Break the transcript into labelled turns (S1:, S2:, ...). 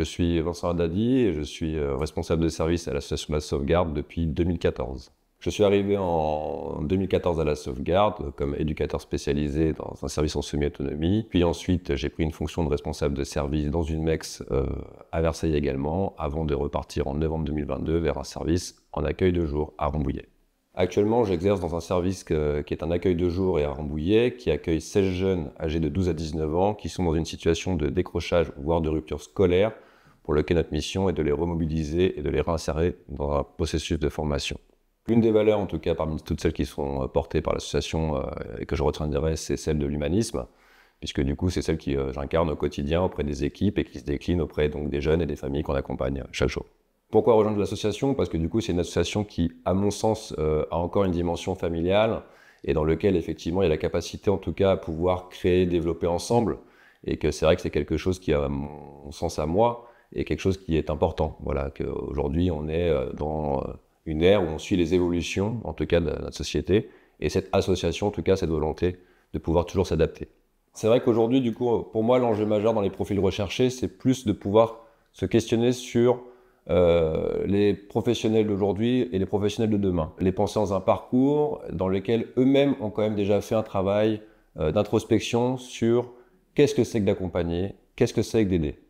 S1: Je suis Vincent Haddadi et je suis euh, responsable de service à l'association la sauvegarde depuis 2014. Je suis arrivé en 2014 à la sauvegarde comme éducateur spécialisé dans un service en semi-autonomie. Puis ensuite, j'ai pris une fonction de responsable de service dans une MEX euh, à Versailles également, avant de repartir en novembre 2022 vers un service en accueil de jour à Rambouillet. Actuellement, j'exerce dans un service qui est un accueil de jour et à Rambouillet, qui accueille 16 jeunes âgés de 12 à 19 ans qui sont dans une situation de décrochage, voire de rupture scolaire, pour lequel notre mission est de les remobiliser et de les réinsérer dans un processus de formation. L'une des valeurs, en tout cas parmi toutes celles qui sont euh, portées par l'association euh, et que je retiendrai, c'est celle de l'humanisme, puisque du coup, c'est celle que euh, j'incarne au quotidien auprès des équipes et qui se décline auprès donc, des jeunes et des familles qu'on accompagne chaque jour. Pourquoi rejoindre l'association Parce que du coup, c'est une association qui, à mon sens, a encore une dimension familiale et dans lequel effectivement, il y a la capacité, en tout cas, à pouvoir créer, développer ensemble. Et que c'est vrai que c'est quelque chose qui, a mon sens, à moi, et quelque chose qui est important. Voilà, qu'aujourd'hui, on est euh, dans euh, une ère où on suit les évolutions, en tout cas, de notre société, et cette association, en tout cas, cette volonté de pouvoir toujours s'adapter. C'est vrai qu'aujourd'hui, du coup, pour moi, l'enjeu majeur dans les profils recherchés, c'est plus de pouvoir se questionner sur euh, les professionnels d'aujourd'hui et les professionnels de demain. Les penser dans un parcours dans lequel eux-mêmes ont quand même déjà fait un travail d'introspection sur qu'est-ce que c'est que d'accompagner, qu'est-ce que c'est que d'aider.